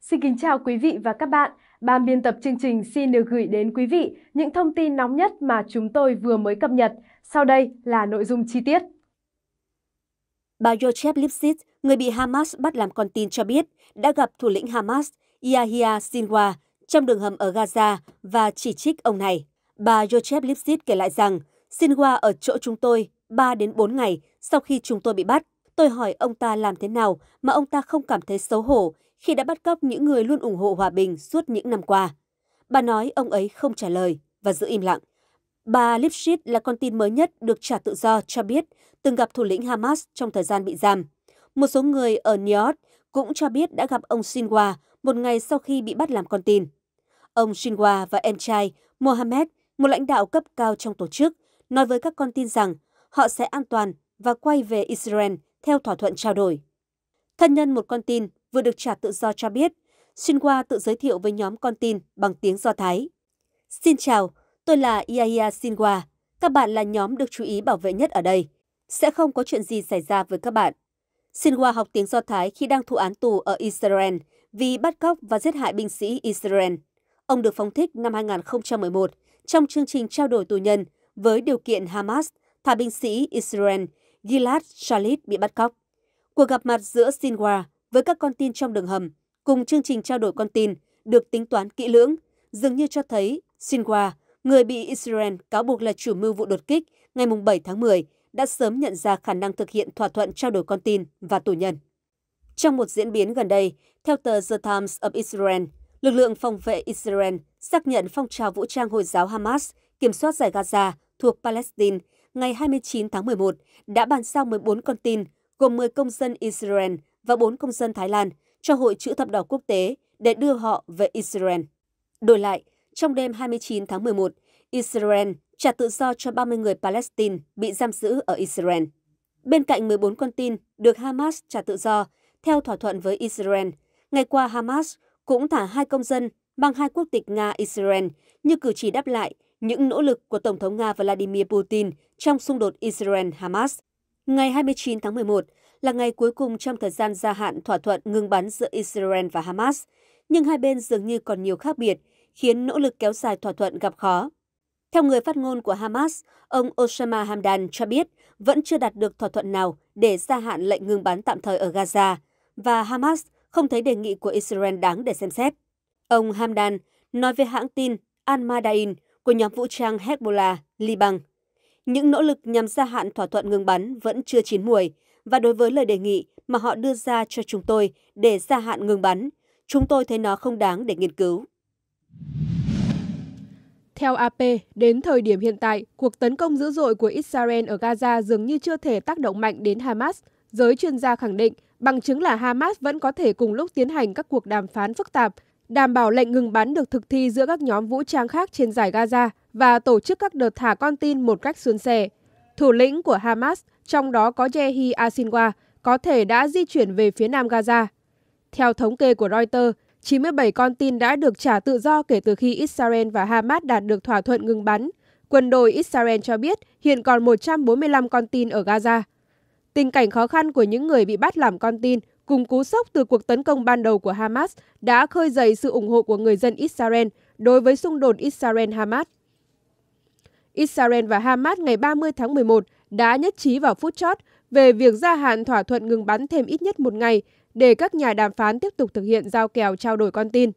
Xin kính chào quý vị và các bạn. Ban biên tập chương trình xin được gửi đến quý vị những thông tin nóng nhất mà chúng tôi vừa mới cập nhật. Sau đây là nội dung chi tiết. Bà Yocheb Lipsit, người bị Hamas bắt làm con tin cho biết, đã gặp thủ lĩnh Hamas Yahya Sinwar trong đường hầm ở Gaza và chỉ trích ông này. Bà Yocheb Lipsit kể lại rằng, Sinwar ở chỗ chúng tôi 3 đến 4 ngày sau khi chúng tôi bị bắt. Tôi hỏi ông ta làm thế nào mà ông ta không cảm thấy xấu hổ khi đã bắt cóc những người luôn ủng hộ hòa bình suốt những năm qua. Bà nói ông ấy không trả lời và giữ im lặng. Bà Lipschitz là con tin mới nhất được trả tự do cho biết từng gặp thủ lĩnh Hamas trong thời gian bị giam. Một số người ở New York cũng cho biết đã gặp ông Sinwa một ngày sau khi bị bắt làm con tin. Ông Sinwa và em trai Mohammed, một lãnh đạo cấp cao trong tổ chức, nói với các con tin rằng họ sẽ an toàn và quay về Israel theo thỏa thuận trao đổi. Thân nhân một con tin vừa được trả tự do cho biết, Shinwa tự giới thiệu với nhóm con tin bằng tiếng Do Thái. Xin chào, tôi là Yaya Shinwa. Các bạn là nhóm được chú ý bảo vệ nhất ở đây. Sẽ không có chuyện gì xảy ra với các bạn. Shinwa học tiếng Do Thái khi đang thụ án tù ở Israel vì bắt cóc và giết hại binh sĩ Israel. Ông được phóng thích năm 2011 trong chương trình trao đổi tù nhân với điều kiện Hamas thả binh sĩ Israel Gilad Shalit bị bắt cóc. Cuộc gặp mặt giữa Sinwar với các con tin trong đường hầm cùng chương trình trao đổi con tin được tính toán kỹ lưỡng, dường như cho thấy Sinwar, người bị Israel cáo buộc là chủ mưu vụ đột kích ngày 7 tháng 10, đã sớm nhận ra khả năng thực hiện thỏa thuận trao đổi con tin và tù nhân. Trong một diễn biến gần đây, theo tờ The Times of Israel, lực lượng phòng vệ Israel xác nhận phong trào vũ trang Hồi giáo Hamas kiểm soát giải Gaza thuộc Palestine ngày 29 tháng 11 đã bàn giao 14 con tin, gồm 10 công dân Israel và 4 công dân Thái Lan cho Hội chữ thập đỏ quốc tế để đưa họ về Israel. Đổi lại, trong đêm 29 tháng 11, Israel trả tự do cho 30 người Palestine bị giam giữ ở Israel. Bên cạnh 14 con tin được Hamas trả tự do theo thỏa thuận với Israel, ngày qua Hamas cũng thả hai công dân mang hai quốc tịch Nga-Israel như cử chỉ đáp lại những nỗ lực của Tổng thống Nga Vladimir Putin trong xung đột Israel-Hamas. Ngày 29 tháng 11 là ngày cuối cùng trong thời gian gia hạn thỏa thuận ngừng bắn giữa Israel và Hamas, nhưng hai bên dường như còn nhiều khác biệt, khiến nỗ lực kéo dài thỏa thuận gặp khó. Theo người phát ngôn của Hamas, ông Osama Hamdan cho biết vẫn chưa đạt được thỏa thuận nào để gia hạn lệnh ngừng bắn tạm thời ở Gaza và Hamas không thấy đề nghị của Israel đáng để xem xét. Ông Hamdan nói với hãng tin Al-Madain của nhóm vũ trang Hezbollah, Liban. Những nỗ lực nhằm gia hạn thỏa thuận ngừng bắn vẫn chưa chín muồi và đối với lời đề nghị mà họ đưa ra cho chúng tôi để gia hạn ngừng bắn, chúng tôi thấy nó không đáng để nghiên cứu. Theo AP, đến thời điểm hiện tại, cuộc tấn công dữ dội của Israel ở Gaza dường như chưa thể tác động mạnh đến Hamas. Giới chuyên gia khẳng định, bằng chứng là Hamas vẫn có thể cùng lúc tiến hành các cuộc đàm phán phức tạp – đảm bảo lệnh ngừng bắn được thực thi giữa các nhóm vũ trang khác trên giải Gaza và tổ chức các đợt thả con tin một cách suôn sẻ. Thủ lĩnh của Hamas, trong đó có Jehi Asinwa, có thể đã di chuyển về phía nam Gaza. Theo thống kê của Reuters, 97 con tin đã được trả tự do kể từ khi Israel và Hamas đạt được thỏa thuận ngừng bắn. Quân đội Israel cho biết hiện còn 145 con tin ở Gaza. Tình cảnh khó khăn của những người bị bắt làm con tin cùng cú sốc từ cuộc tấn công ban đầu của Hamas đã khơi dậy sự ủng hộ của người dân Israel đối với xung đột Israel-Hamas. Israel và Hamas ngày 30 tháng 11 đã nhất trí vào phút chót về việc gia hạn thỏa thuận ngừng bắn thêm ít nhất một ngày để các nhà đàm phán tiếp tục thực hiện giao kèo trao đổi con tin.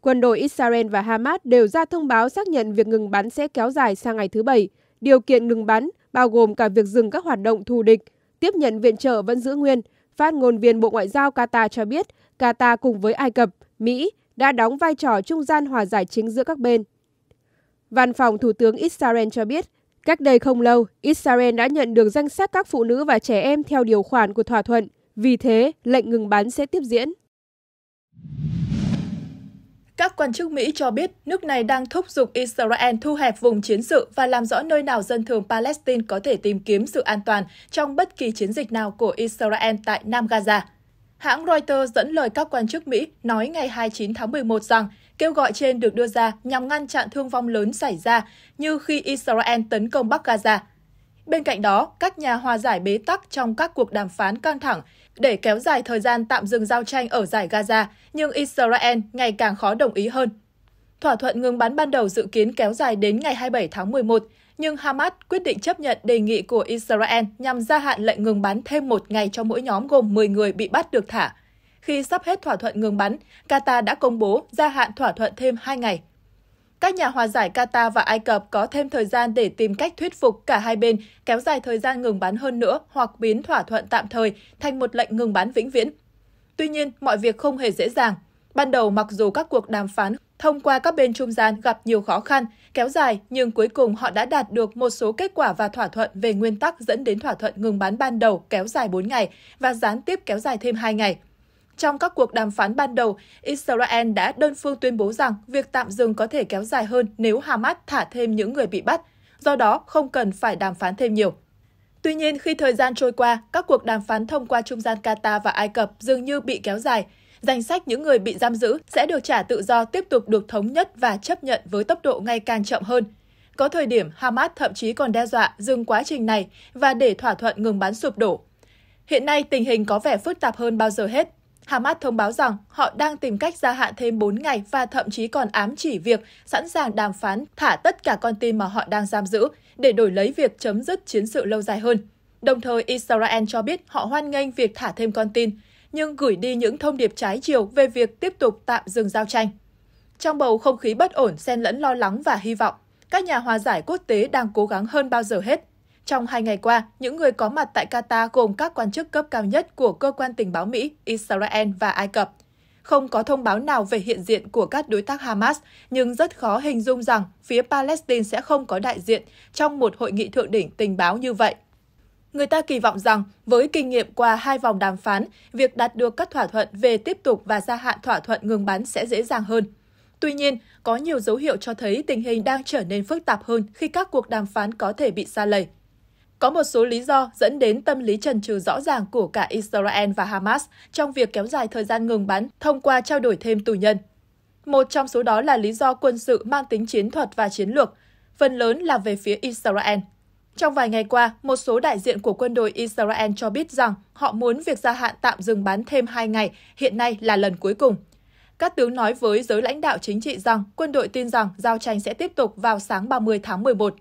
Quân đội Israel và Hamas đều ra thông báo xác nhận việc ngừng bắn sẽ kéo dài sang ngày thứ Bảy. Điều kiện ngừng bắn bao gồm cả việc dừng các hoạt động thù địch, tiếp nhận viện trợ vẫn giữ nguyên Phát ngôn viên Bộ Ngoại giao Qatar cho biết, Qatar cùng với Ai Cập, Mỹ đã đóng vai trò trung gian hòa giải chính giữa các bên. Văn phòng Thủ tướng Israel cho biết, cách đây không lâu, Israel đã nhận được danh sách các phụ nữ và trẻ em theo điều khoản của thỏa thuận, vì thế lệnh ngừng bắn sẽ tiếp diễn. Các quan chức Mỹ cho biết nước này đang thúc giục Israel thu hẹp vùng chiến sự và làm rõ nơi nào dân thường Palestine có thể tìm kiếm sự an toàn trong bất kỳ chiến dịch nào của Israel tại Nam Gaza. Hãng Reuters dẫn lời các quan chức Mỹ nói ngày 29 tháng 11 rằng kêu gọi trên được đưa ra nhằm ngăn chặn thương vong lớn xảy ra như khi Israel tấn công Bắc Gaza. Bên cạnh đó, các nhà hòa giải bế tắc trong các cuộc đàm phán căng thẳng để kéo dài thời gian tạm dừng giao tranh ở giải Gaza, nhưng Israel ngày càng khó đồng ý hơn. Thỏa thuận ngừng bắn ban đầu dự kiến kéo dài đến ngày 27 tháng 11, nhưng Hamas quyết định chấp nhận đề nghị của Israel nhằm gia hạn lệnh ngừng bắn thêm một ngày cho mỗi nhóm gồm 10 người bị bắt được thả. Khi sắp hết thỏa thuận ngừng bắn, Qatar đã công bố gia hạn thỏa thuận thêm 2 ngày. Các nhà hòa giải Qatar và Ai Cập có thêm thời gian để tìm cách thuyết phục cả hai bên kéo dài thời gian ngừng bắn hơn nữa hoặc biến thỏa thuận tạm thời thành một lệnh ngừng bắn vĩnh viễn. Tuy nhiên, mọi việc không hề dễ dàng. Ban đầu mặc dù các cuộc đàm phán thông qua các bên trung gian gặp nhiều khó khăn, kéo dài nhưng cuối cùng họ đã đạt được một số kết quả và thỏa thuận về nguyên tắc dẫn đến thỏa thuận ngừng bắn ban đầu kéo dài 4 ngày và gián tiếp kéo dài thêm 2 ngày. Trong các cuộc đàm phán ban đầu, Israel đã đơn phương tuyên bố rằng việc tạm dừng có thể kéo dài hơn nếu Hamas thả thêm những người bị bắt, do đó không cần phải đàm phán thêm nhiều. Tuy nhiên, khi thời gian trôi qua, các cuộc đàm phán thông qua trung gian Qatar và Ai Cập dường như bị kéo dài. Danh sách những người bị giam giữ sẽ được trả tự do tiếp tục được thống nhất và chấp nhận với tốc độ ngày càng chậm hơn. Có thời điểm Hamas thậm chí còn đe dọa dừng quá trình này và để thỏa thuận ngừng bắn sụp đổ. Hiện nay, tình hình có vẻ phức tạp hơn bao giờ hết Hamas thông báo rằng họ đang tìm cách gia hạn thêm 4 ngày và thậm chí còn ám chỉ việc sẵn sàng đàm phán thả tất cả con tin mà họ đang giam giữ để đổi lấy việc chấm dứt chiến sự lâu dài hơn. Đồng thời, Israel cho biết họ hoan nghênh việc thả thêm con tin, nhưng gửi đi những thông điệp trái chiều về việc tiếp tục tạm dừng giao tranh. Trong bầu không khí bất ổn xen lẫn lo lắng và hy vọng, các nhà hòa giải quốc tế đang cố gắng hơn bao giờ hết trong hai ngày qua, những người có mặt tại Qatar gồm các quan chức cấp cao nhất của cơ quan tình báo Mỹ, Israel và Ai Cập. Không có thông báo nào về hiện diện của các đối tác Hamas, nhưng rất khó hình dung rằng phía Palestine sẽ không có đại diện trong một hội nghị thượng đỉnh tình báo như vậy. Người ta kỳ vọng rằng, với kinh nghiệm qua hai vòng đàm phán, việc đạt được các thỏa thuận về tiếp tục và gia hạn thỏa thuận ngừng bắn sẽ dễ dàng hơn. Tuy nhiên, có nhiều dấu hiệu cho thấy tình hình đang trở nên phức tạp hơn khi các cuộc đàm phán có thể bị xa lầy. Có một số lý do dẫn đến tâm lý trần trừ rõ ràng của cả Israel và Hamas trong việc kéo dài thời gian ngừng bắn thông qua trao đổi thêm tù nhân. Một trong số đó là lý do quân sự mang tính chiến thuật và chiến lược, phần lớn là về phía Israel. Trong vài ngày qua, một số đại diện của quân đội Israel cho biết rằng họ muốn việc gia hạn tạm dừng bắn thêm 2 ngày, hiện nay là lần cuối cùng. Các tướng nói với giới lãnh đạo chính trị rằng quân đội tin rằng giao tranh sẽ tiếp tục vào sáng 30 tháng 11.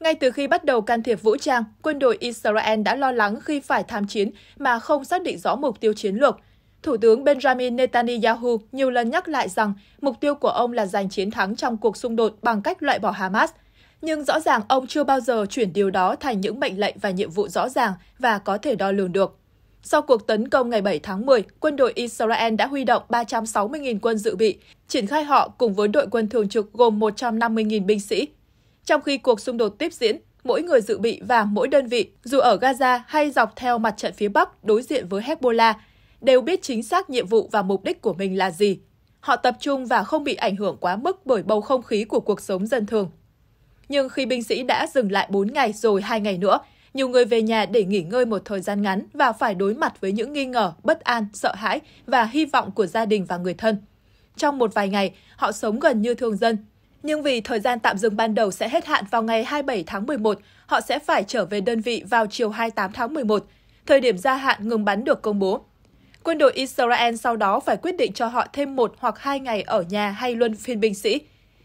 Ngay từ khi bắt đầu can thiệp vũ trang, quân đội Israel đã lo lắng khi phải tham chiến mà không xác định rõ mục tiêu chiến lược. Thủ tướng Benjamin Netanyahu nhiều lần nhắc lại rằng mục tiêu của ông là giành chiến thắng trong cuộc xung đột bằng cách loại bỏ Hamas. Nhưng rõ ràng ông chưa bao giờ chuyển điều đó thành những mệnh lệnh và nhiệm vụ rõ ràng và có thể đo lường được. Sau cuộc tấn công ngày 7 tháng 10, quân đội Israel đã huy động 360.000 quân dự bị, triển khai họ cùng với đội quân thường trực gồm 150.000 binh sĩ trong khi cuộc xung đột tiếp diễn, mỗi người dự bị và mỗi đơn vị, dù ở Gaza hay dọc theo mặt trận phía Bắc đối diện với Hezbollah, đều biết chính xác nhiệm vụ và mục đích của mình là gì. Họ tập trung và không bị ảnh hưởng quá mức bởi bầu không khí của cuộc sống dân thường. Nhưng khi binh sĩ đã dừng lại 4 ngày rồi 2 ngày nữa, nhiều người về nhà để nghỉ ngơi một thời gian ngắn và phải đối mặt với những nghi ngờ, bất an, sợ hãi và hy vọng của gia đình và người thân. Trong một vài ngày, họ sống gần như thường dân, nhưng vì thời gian tạm dừng ban đầu sẽ hết hạn vào ngày 27 tháng 11, họ sẽ phải trở về đơn vị vào chiều 28 tháng 11. Thời điểm gia hạn ngừng bắn được công bố. Quân đội Israel sau đó phải quyết định cho họ thêm một hoặc hai ngày ở nhà hay luân phiên binh sĩ.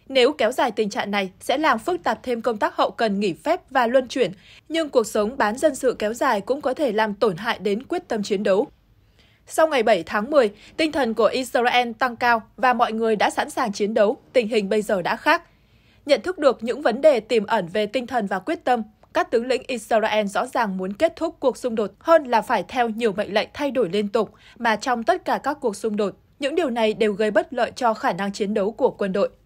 Nếu kéo dài tình trạng này, sẽ làm phức tạp thêm công tác hậu cần nghỉ phép và luân chuyển, nhưng cuộc sống bán dân sự kéo dài cũng có thể làm tổn hại đến quyết tâm chiến đấu. Sau ngày 7 tháng 10, tinh thần của Israel tăng cao và mọi người đã sẵn sàng chiến đấu, tình hình bây giờ đã khác. Nhận thức được những vấn đề tiềm ẩn về tinh thần và quyết tâm, các tướng lĩnh Israel rõ ràng muốn kết thúc cuộc xung đột hơn là phải theo nhiều mệnh lệnh thay đổi liên tục mà trong tất cả các cuộc xung đột, những điều này đều gây bất lợi cho khả năng chiến đấu của quân đội.